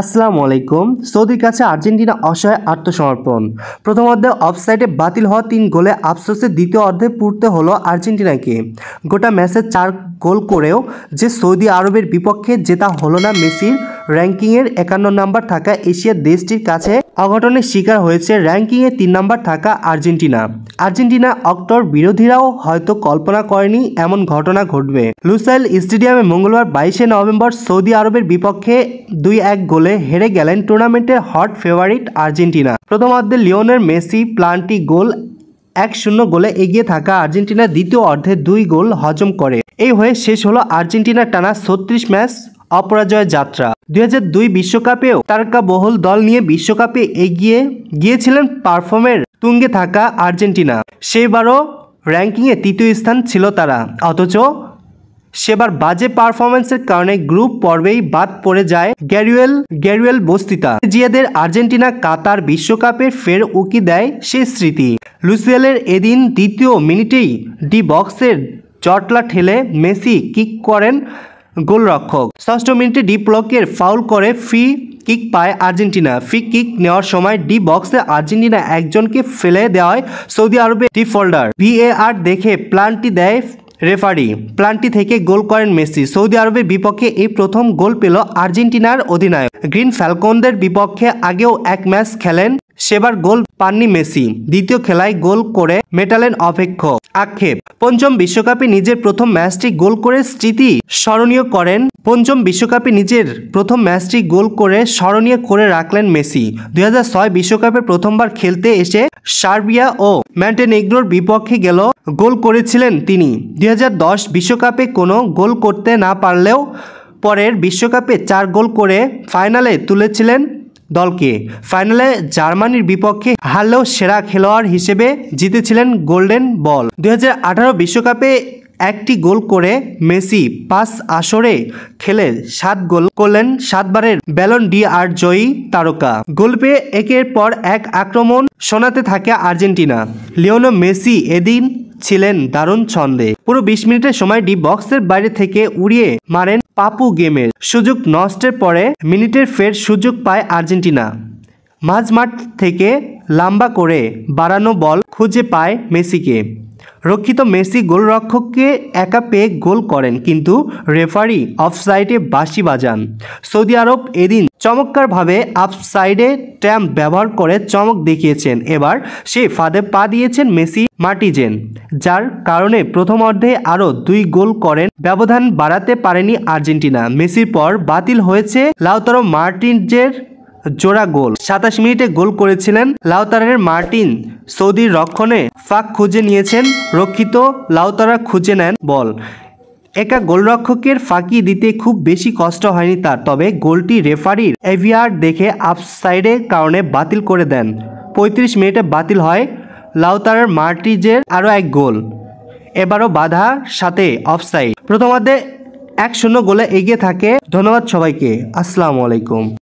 আসসালামু আলাইকুম সৌদির কাছে আর্জেন্টিনা অসহায় আত্মসমর্পণ প্রথম অর্ধে অফসাইডে বাতিল হওয়া তিন গোলে আফসোসে দ্বিতীয় অর্ধে পুরতে হলো আর্জেন্টিনাকে গোটা ম্যাচে চার গোল করেও যে সৌদি আরবের বিপক্ষে জেতা হলো না মেসির র্যাঙ্কিংয়ের একান্ন নাম্বার থাকা এশিয়ার দেশটির কাছে অঘটনের শিকার হয়েছে র্যাঙ্কিংয়ে তিন নাম্বার থাকা আর্জেন্টিনা আর্জেন্টিনা অক্টর বিরোধীরাও হয়তো কল্পনা করেনি এমন ঘটনা ঘটবে লুসাইল স্টেডিয়ামে মঙ্গলবার বাইশে নভেম্বর সৌদি আরবের বিপক্ষে দুই এক গোলে হেরে গেলেন টুর্নামেন্টের হট ফেভারিট আর্জেন্টিনা প্রথমার্ধে লিওনের মেসি প্লান্টি গোল এক শূন্য গোলে এগিয়ে থাকা আর্জেন্টিনা দ্বিতীয় অর্ধে দুই গোল হজম করে এই হয়ে শেষ হলো আর্জেন্টিনার টানা ছত্রিশ ম্যাচ অপরাজয় যাত্রা দুই বিশ্বকাপেও তারকা বহুল দল নিয়ে বিশ্বকাপে এগিয়ে গিয়েছিলেন পারফর্মের তুঙ্গে থাকা আর্জেন্টিনা সেবারও র্যাঙ্কিংয়ে তৃতীয় স্থান ছিল তারা অথচ সেবার বাজে পারফরমেন্সের কারণে গ্রুপ পর্বেই বাদ পড়ে যায় গ্যারুয়েল গ্যারুয়েল বস্তিতা জিয়াদের আর্জেন্টিনা কাতার বিশ্বকাপে ফের উকি দেয় সে স্মৃতি লুসিয়েলের এদিন দ্বিতীয় মিনিটেই ডি বক্সের চটলা ঠেলে মেসি কিক করেন গোলরক্ষক ষষ্ঠ মিনিটে ডি প্লকের ফাউল করে ফ্রি কিক পায় আর্জেন্টিনা ফ্রি কিক নেওয়ার সময় ডি বক্সে আর্জেন্টিনা একজনকে ফেলে দেওয়ায় সৌদি আরবে ডিফল্ডার ভিএআর দেখে প্লানটি দেয় রেফারি প্লানটি থেকে গোল করেন মেসি সৌদি আরবের বিপক্ষে এই প্রথম গোল পেল আর্জেন্টিনার অধিনায়ক গ্রিন ফ্যালকনদের বিপক্ষে আগেও এক ম্যাচ খেলেন সেবার গোল পাননি মেসি দ্বিতীয় খেলায় গোল করে মেটালেন অপেক্ষ আক্ষেপ পঞ্চম বিশ্বকাপে নিজের প্রথম ম্যাচটি গোল করে স্মৃতি স্মরণীয় করেন পঞ্চম বিশ্বকাপে নিজের প্রথম ম্যাচটি গোল করে স্মরণীয় করে রাখলেন মেসি দুই বিশ্বকাপে প্রথমবার খেলতে এসে সার্বিয়া ও ম্যান্টেনেগ্রোর বিপক্ষে গেল গোল করেছিলেন তিনি দুই বিশ্বকাপে কোনো গোল করতে না পারলেও পরের বিশ্বকাপে চার গোল করে ফাইনালে তুলেছিলেন দলকে ফাইনালে জার্মানির বিপক্ষে হারলেও সেরা খেলোয়াড় হিসেবে জিতেছিলেন গোল্ডেন বল দু বিশ্বকাপে একটি গোল করে মেসি পাঁচ আসরে খেলে সাত গোল করলেন সাতবারের ব্যালন ডি আর জয়ী তারকা গোল পেয়ে একের পর এক আক্রমণ শোনাতে থাকে আর্জেন্টিনা লিওনো মেসি এদিন ছিলেন দারুণ ছন্দে পুরো বিশ মিনিটের সময় ডি বক্সের বাইরে থেকে উড়িয়ে মারেন পাপু গেমের সুযোগ নষ্টের পরে মিনিটের ফের সুযোগ পায় আর্জেন্টিনা মাঝমাঠ থেকে লাম্বা করে বাড়ানো বল খুঁজে পায় মেসিকে রক্ষিত মেসি গোলরক্ষককে একা পেয়ে গোল করেন কিন্তু রেফারি অফসাইডে বাঁশি বাজান সৌদি আরব এদিন চমৎকারভাবে আপসাইডে ট্যাম্প ব্যবহার করে চমক দেখিয়েছেন এবার সে ফাঁদে পা দিয়েছেন মেসি মার্টিজেন যার কারণে প্রথম অর্ধে আরও দুই গোল করেন ব্যবধান বাড়াতে পারেনি আর্জেন্টিনা মেসির পর বাতিল হয়েছে লাউতারো মার্টিনজের জোড়া গোল সাতাশ মিনিটে গোল করেছিলেন লাউতারের মার্টিন সৌদির রক্ষণে ফাঁক খুঁজে নিয়েছেন রক্ষিত লাউতারা খুঁজে নেন বল একা গোলরক্ষকের ফাঁকি দিতে খুব বেশি কষ্ট হয়নি তার তবে গোলটি রেফারির এভিয়ার দেখে আফসাইডের কারণে বাতিল করে দেন পঁয়ত্রিশ মিনিটে বাতিল হয় লাউতারের মার্টিজের আরও এক গোল এবারও বাধা সাথে অফসাইড প্রথমার্ধে এক শূন্য গোলে এগিয়ে থাকে ধন্যবাদ সবাইকে আসসালামু আলাইকুম